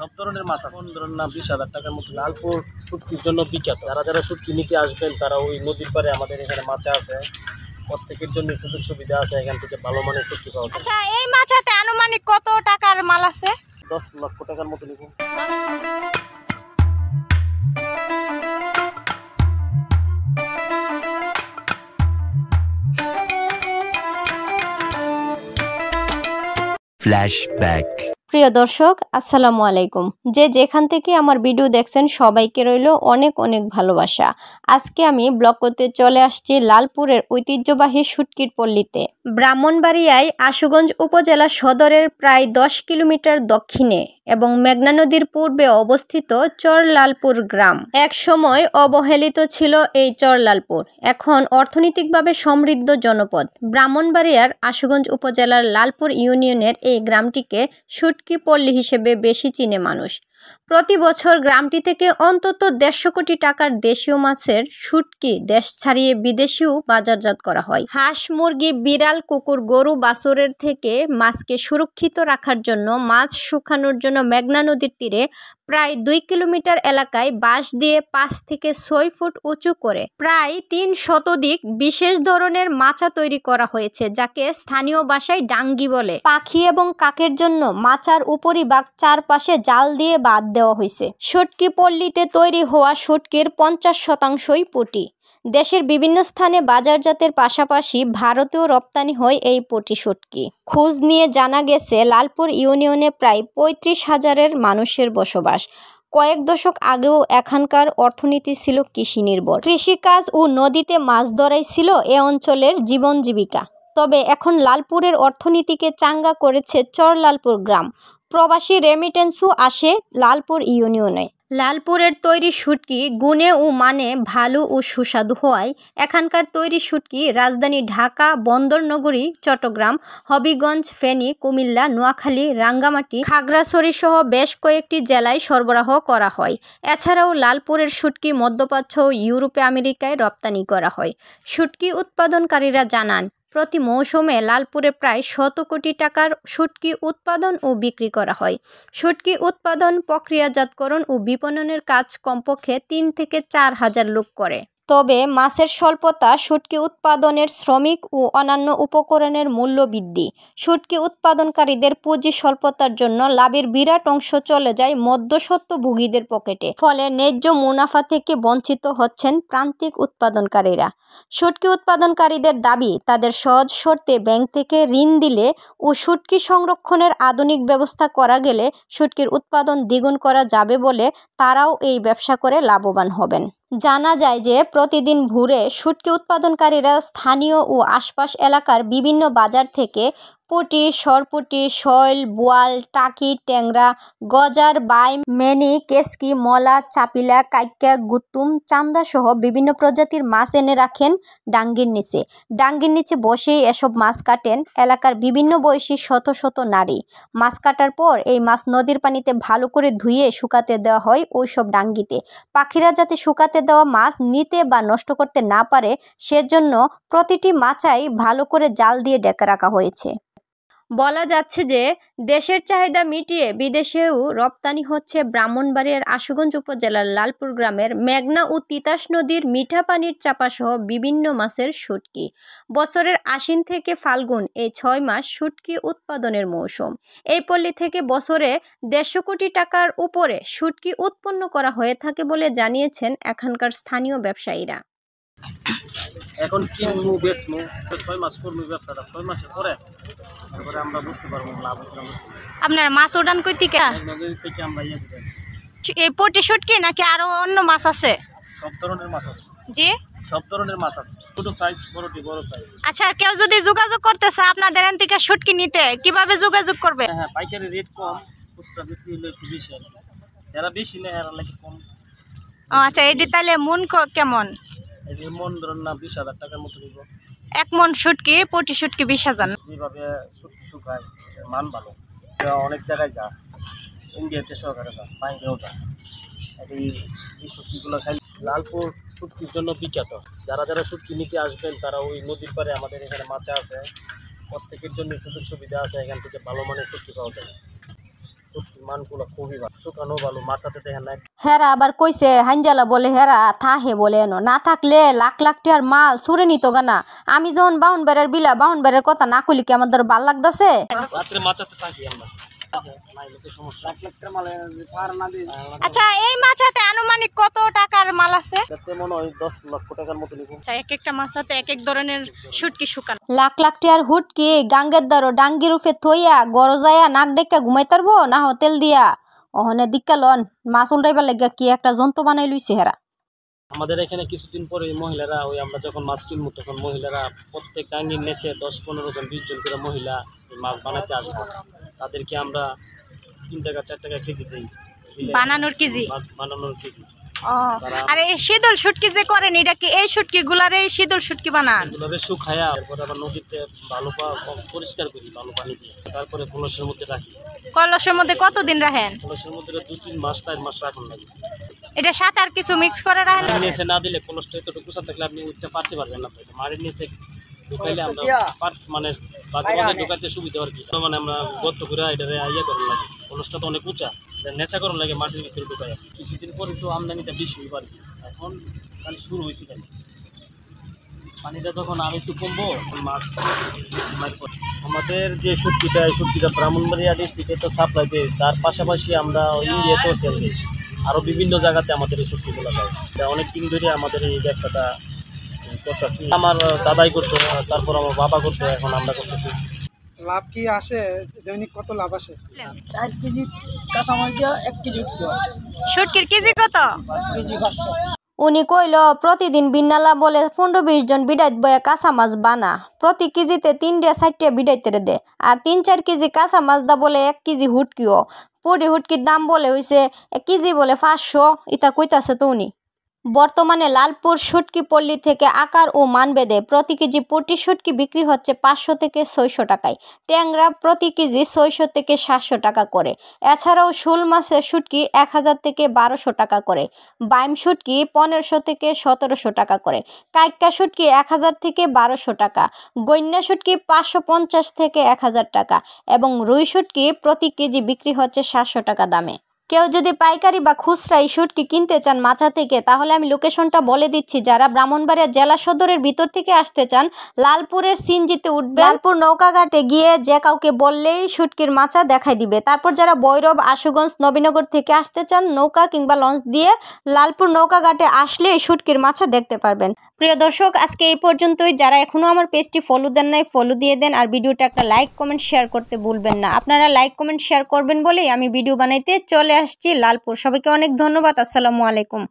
সব ধরনের মাছ আছে ধরুন নাম বিশ হাজার টাকার মতো লালপুর শুটকির জন্য বিখ্যাত যারা যারা শুটকি নিতে আসবেন তারা ওই নদীর পারে আমাদের এখানে মাছা আছে প্রত্যেকের জন্য সুযোগ সুবিধা আছে এখান থেকে ভালো মানের শুটকি পাওয়া আচ্ছা এই মাছাতে আনুমানিক কত টাকার মাল আছে দশ লক্ষ টাকার মতো নিব Flashback. প্রিয় দর্শক আসসালামু আলাইকুম যে যেখান থেকে আমার ভিডিও দেখছেন সবাইকে রইল অনেক অনেক ভালোবাসা আজকে আমি ব্লক করতে চলে আসছি লালপুরের ঐতিহ্যবাহী সুটকির পল্লীতে ব্রাহ্মণবাড়িয়ায় আশুগঞ্জ উপজেলা সদরের প্রায় দশ কিলোমিটার দক্ষিণে এবং মেঘনা নদীর পূর্বে অবস্থিত চরলালপুর গ্রাম এক সময় অবহেলিত ছিল এই চরলালপুর এখন অর্থনৈতিকভাবে সমৃদ্ধ জনপদ ব্রাহ্মণবাড়িয়ার আশুগঞ্জ উপজেলার লালপুর ইউনিয়নের এই গ্রামটিকে সুটকি পল্লী হিসেবে বেশি চিনে মানুষ প্রতি বছর গ্রামটি থেকে অন্তত দেড়শো কোটি টাকার দেশীয় মাছের শুটকি দেশ ছাড়িয়ে বিদেশিও বাজারজাত করা হয় হাঁস মুরগি বিড়াল কুকুর গরু বাছরের থেকে মাছকে সুরক্ষিত রাখার জন্য মাছ শুকানোর জন্য মেঘনা নদীর তীরে প্রায় দুই কিলোমিটার এলাকায় বাঁশ দিয়ে পাঁচ থেকে ছয় ফুট উঁচু করে প্রায় তিন শতদিক বিশেষ ধরনের মাচা তৈরি করা হয়েছে যাকে স্থানীয় ভাষায় ডাঙ্গি বলে পাখি এবং কাকের জন্য মাচার উপরিভাগ চারপাশে জাল দিয়ে বাদ দেওয়া হয়েছে সটকি পল্লীতে তৈরি হওয়া সটকির পঞ্চাশ শতাংশই পুটি দেশের বিভিন্ন স্থানে বাজারজাতের পাশাপাশি ভারতেও রপ্তানি হয় এই পটি খোঁজ নিয়ে জানা গেছে লালপুর ইউনিয়নে প্রায় পঁয়ত্রিশ হাজারের মানুষের বসবাস কয়েক দশক আগেও এখানকার অর্থনীতি ছিল কৃষি নির্ভর কৃষিকাজ ও নদীতে মাছ ধরাই ছিল এ অঞ্চলের জীবন জীবিকা তবে এখন লালপুরের অর্থনীতিকে চাঙ্গা করেছে চর লালপুর গ্রাম প্রবাসী রেমিটেন্সও আসে লালপুর ইউনিয়নে লালপুরের তৈরি শুটকি গুণে ও মানে ভালো ও সুস্বাদু হওয়ায় এখানকার তৈরি শুটকি রাজধানী ঢাকা বন্দরনগরী চট্টগ্রাম হবিগঞ্জ ফেনী কুমিল্লা নোয়াখালী রাঙ্গামাটি খাগড়াছড়ি সহ বেশ কয়েকটি জেলায় সরবরাহ করা হয় এছাড়াও লালপুরের শুটকি মধ্যপ্রাচ্য ইউরোপে আমেরিকায় রপ্তানি করা হয় শুটকি উৎপাদনকারীরা জানান প্রতি মৌসুমে লালপুরে প্রায় শত কোটি টাকার শুটকি উৎপাদন ও বিক্রি করা হয় শুটকি উৎপাদন প্রক্রিয়াজাতকরণ ও বিপণনের কাজ কমপক্ষে তিন থেকে চার হাজার লোক করে তবে মাছের স্বল্পতা শুটকি উৎপাদনের শ্রমিক ও অন্যান্য উপকরণের মূল্য বৃদ্ধি শুটকি উৎপাদনকারীদের পুঁজি স্বল্পতার জন্য লাভের বিরাট অংশ চলে যায় ভুগীদের পকেটে ফলে ন্যায্য মুনাফা থেকে বঞ্চিত হচ্ছেন প্রান্তিক উৎপাদনকারীরা শুটকি উৎপাদনকারীদের দাবি তাদের সহজ শর্তে ব্যাংক থেকে ঋণ দিলে ও শুটকি সংরক্ষণের আধুনিক ব্যবস্থা করা গেলে শুটকির উৎপাদন দ্বিগুণ করা যাবে বলে তারাও এই ব্যবসা করে লাভবান হবেন জানা যায় যে প্রতিদিন ভোরে শুটকি উৎপাদনকারীরা স্থানীয় ও আশপাশ এলাকার বিভিন্ন বাজার থেকে পুঁটি সরপুটি শৈল বোয়াল টাকি ট্যাংরা গজার বাই মেনি কেসকি মলা চাপিলা কাইকা গুতুম চান্দাসহ বিভিন্ন প্রজাতির মাছ এনে রাখেন ডাঙ্গির নিচে ডাঙ্গির নিচে বসেই এসব মাছ কাটেন এলাকার বিভিন্ন বয়সী শত শত নারী মাছ কাটার পর এই মাছ নদীর পানিতে ভালো করে ধুয়ে শুকাতে দেওয়া হয় ওই সব ডাঙ্গিতে পাখিরা যাতে শুকাতে দেওয়া মাছ নিতে বা নষ্ট করতে না পারে সেজন্য প্রতিটি মাছাই ভালো করে জাল দিয়ে ডেকে রাখা হয়েছে বলা যাচ্ছে যে দেশের চাহিদা মিটিয়ে বিদেশেও রপ্তানি হচ্ছে ব্রাহ্মণবাড়িয়ার আশুগঞ্জ উপজেলার লালপুর গ্রামের মেঘনা ও তিতাস নদীর মিঠা পানির চাপাসহ বিভিন্ন মাছের শুটকি বছরের আশ্বিন থেকে ফাল্গুন এই ছয় মাস শুটকি উৎপাদনের মৌসুম এই পল্লী থেকে বছরে দেড়শো কোটি টাকার উপরে শুটকি উৎপন্ন করা হয়ে থাকে বলে জানিয়েছেন এখানকার স্থানীয় ব্যবসায়ীরা এখন কিনবো বেচবো ছয় মাস করবো ব্যবসাটা ছয় মাসের পরে তারপরে আমরা বুঝতে পারবো লাভ আছে আপনার মাছ ওঠান কই থেকে আমরা ইয়ে এই পটি শুটকি নাকি আরো অন্য মাছ আছে সব ধরনের মাছ আছে জি সব ধরনের মাছ আছে ছোট সাইজ বড়টি বড় সাইজ আচ্ছা কেউ যদি যোগাযোগ করতে চায় আপনাদের এখান থেকে শুটকি নিতে কিভাবে যোগাযোগ করবে হ্যাঁ, হ্যাঁ পাইকারি রেট কম খুচরা বিক্রি হলে একটু বেশি যারা বেশি নেয় এরা কম ও আচ্ছা এটি তাহলে মন কেমন বিশ হাজার টাকার মতো নিব এক মন শুটকি পটি শুটকি বিশ হাজার যেভাবে শুটকি শুকায় মান ভালো অনেক জায়গায় যা ইন্ডিয়াতে সহকারে যা বাইরেও যা এই এই খাই লালপুর শুটকির জন্য বিখ্যাত যারা যারা শুটকি নিতে আসবেন তারা ওই নদীর পারে আমাদের এখানে মাছা আছে প্রত্যেকের জন্য সুযোগ সুবিধা আছে এখান থেকে ভালো মানের শুটকি পাওয়া যায় হেরা আবার কইছে হাঞ্জালা বলে হেরা থাহে বলে এনো না থাকলে লাখ লাখ টিয়ার মাল ছুড়ে নিত গানা আমি যখন বাউন বেড়ার বিলা বাউন বেড়ার কথা না কলি কি আমাদের ভাল লাগতাছে আচ্ছা এই হাতে আনুমানিক কত টাকার মাল আছে আচ্ছা, এক একটা এক এক ধরনের লাখ গাঙ্গের থইয়া নাক ঘুমাই তারবো না হোটেল দিয়া অহনে দিক্কা লন মাছ উল্টাইবার লাগিয়া কি একটা জন্তু বানাই লইছে হেরা আমাদের এখানে কিছুদিন পরে মহিলারা ওই আমরা যখন মাছ কিনবো তখন মহিলারা প্রত্যেক ডাঙ্গির নেচে দশ পনেরো জন বিশ জন করে মহিলা মাছ বানাতে আসবো তাদেরকে আমরা তিন টাকা চার টাকা কেজি দিই বানানোর কেজি বানানোর কেজি আরে শীতল যে করেন এটা কি এই এই শীতল শুকায়া নদীতে ভালো পরিষ্কার করি ভালো পানি দিয়ে তারপরে কলসের মধ্যে রাখি কলসের মধ্যে কতদিন রাখেন কলসের মধ্যে দু তিন মাস চার মাস রাখুন এটা সাত আর কিছু মিক্স করে রাখেন নিচে না দিলে কলসটা তো কুচা থাকলে আপনি উঠতে পারতে পারবেন না তো মারি নিচে ঢুকাইলে আমরা মানে বাজে বাজে ঢুকাইতে সুবিধা হবে তো মানে আমরা গত করে এটারে আইয়া করার লাগে কলসটা তো অনেক উঁচা এটা নেচা করার লাগে মাটির ভিতরে ঢুকাই কিছুদিন পর একটু আমদানিটা বেশি হইব আর এখন কাল মানে শুরু হয়েছে কেন পানিটা যখন আর একটু কমবো মাছ আমাদের যে শক্তিটা এই সবজিটা ব্রাহ্মণবাড়িয়া ডিস্ট্রিক্টে তো সাপ্লাই দেয় তার পাশাপাশি আমরা ওই ইয়েতেও সেল দিই আরও বিভিন্ন জায়গাতে আমাদের এই সবজিগুলো যায় অনেক দিন ধরে আমাদের এই ব্যবসাটা করতেছি আমার দাদাই করতো তারপর আমার বাবা করতো এখন আমরা করতেছি লাভ কি আসে দৈনিক কত লাভ আসে চার কেজি কাঁচামাল দিয়ে এক কেজি উঠতে কেজি কত কেজি উনি কইল প্রতিদিন বিনালা বলে পনেরো বিশ জন বিডাইত বয়া কাঁচা মাছ বানা প্রতি কেজিতে তিনটা চারটা বিডাইতের দে আর তিন চার কেজি কাঁচা মাছ দা বলে এক কেজি হুটকিও পুরি হুটকির দাম বলে হইছে এক কেজি বলে পাঁচশো ইতা কইতাছে তো উনি বর্তমানে লালপুর শুটকি পল্লি থেকে আকার ও মানবেদে প্রতি কেজি পটি শুটকি বিক্রি হচ্ছে পাঁচশো থেকে ছয়শো টাকায় ট্যাংরা প্রতি কেজি ছয়শো থেকে সাতশো টাকা করে এছাড়াও শোল মাছের শুটকি এক হাজার থেকে বারোশো টাকা করে বাইম শুটকি পনেরোশো থেকে সতেরোশো টাকা করে কাইকা শুটকি এক হাজার থেকে বারোশো টাকা গৈন্যা শুটকি পাঁচশো পঞ্চাশ থেকে এক হাজার টাকা এবং রুই শুটকি প্রতি কেজি বিক্রি হচ্ছে সাতশো টাকা দামে কেউ যদি পাইকারি বা খুচরা এই শুটকি কিনতে চান মাছা থেকে তাহলে আমি লোকেশনটা বলে দিচ্ছি যারা ব্রাহ্মণবাড়িয়া জেলা সদরের ভিতর থেকে আসতে চান লালপুরের সিনজিতে উঠবে লালপুর নৌকাঘাটে গিয়ে যে কাউকে বললেই শুটকির মাছা দেখাই দিবে তারপর যারা বৈরব আশুগঞ্জ নবীনগর থেকে আসতে চান নৌকা কিংবা লঞ্চ দিয়ে লালপুর নৌকাঘাটে আসলে এই শুটকির মাছা দেখতে পারবেন প্রিয় দর্শক আজকে এই পর্যন্তই যারা এখনও আমার পেজটি ফলো দেন নাই ফলো দিয়ে দেন আর ভিডিওটা একটা লাইক কমেন্ট শেয়ার করতে ভুলবেন না আপনারা লাইক কমেন্ট শেয়ার করবেন বলেই আমি ভিডিও বানাইতে চলে আসছি লালপুর সবাইকে অনেক ধন্যবাদ আসসালামু আলাইকুম